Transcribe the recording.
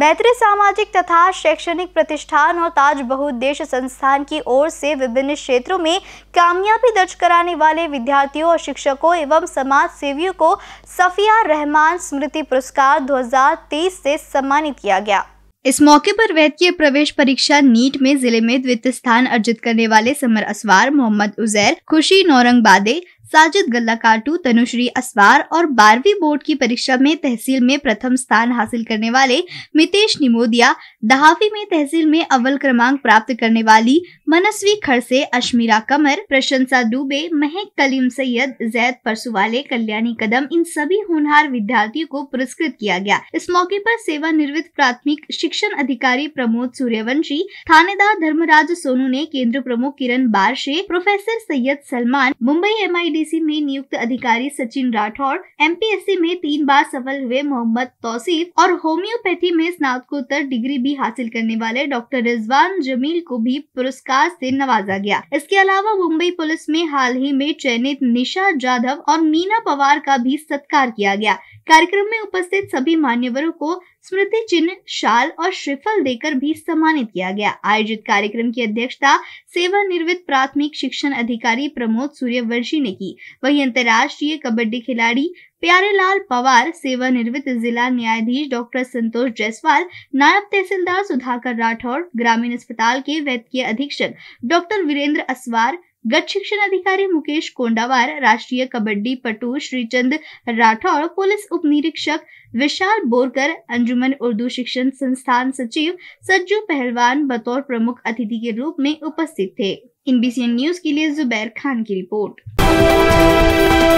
मैत्री सामाजिक तथा शैक्षणिक प्रतिष्ठान और ताज बहुउद्देश संस्थान की ओर से विभिन्न क्षेत्रों में कामयाबी दर्ज कराने वाले विद्यार्थियों और शिक्षकों एवं समाज सेवियों को सफिया रहमान स्मृति पुरस्कार 2023 से सम्मानित किया गया इस मौके पर वैद्य प्रवेश परीक्षा नीट में जिले में द्वितीय स्थान अर्जित करने वाले समर असवार मोहम्मद उजैर खुशी नौरंग बादे साजिद गल्ला काटू तनुश्री असवार और बारहवीं बोर्ड की परीक्षा में तहसील में प्रथम स्थान हासिल करने वाले मितेश निमोदिया दहावी में तहसील में अव्वल क्रमांक प्राप्त करने वाली मनस्वी खड़से अश्मीरा कमर प्रशंसा डूबे महक कलीम सैयद जैद परसुवाले कल्याणी कदम इन सभी होनहार विद्यार्थियों को पुरस्कृत किया गया इस मौके पर सेवानिवृत्त प्राथमिक शिक्षण अधिकारी प्रमोद सूर्यवंशी थानेदार धर्मराज सोनू ने केंद्र प्रमुख किरण बारशे प्रोफेसर सैयद सलमान मुंबई एम में नियुक्त अधिकारी सचिन राठौड़ एम में तीन बार सफल हुए मोहम्मद तौसीफ और होम्योपैथी में स्नातकोत्तर डिग्री भी हासिल करने वाले डॉक्टर रिजवान जमील को भी पुरस्कार पुरस्कार से नवाजा गया इसके अलावा मुंबई पुलिस में हाल ही में चयनित निशा जाधव और मीना पवार का भी सत्कार किया गया कार्यक्रम में उपस्थित सभी मान्यवरों को स्मृति चिन्ह शाल और श्रीफल देकर भी सम्मानित किया गया आयोजित कार्यक्रम की अध्यक्षता सेवानिवृत्त प्राथमिक शिक्षण अधिकारी प्रमोद सूर्यवंशी ने की वहीं अंतर्राष्ट्रीय कबड्डी खिलाड़ी प्यारेलाल पवार सेवानिवृत्त जिला न्यायाधीश डॉक्टर संतोष जायसवाल नायब तहसीलदार सुधाकर राठौर ग्रामीण अस्पताल के वैद्य अधीक्षक डॉक्टर वीरेंद्र असवार गत शिक्षण अधिकारी मुकेश कोंडावार राष्ट्रीय कबड्डी पटु श्रीचंद राठौर पुलिस उप निरीक्षक विशाल बोरकर अंजुमन उर्दू शिक्षण संस्थान सचिव सज्जू पहलवान बतौर प्रमुख अतिथि के रूप में उपस्थित थे इन न्यूज के लिए जुबैर खान की रिपोर्ट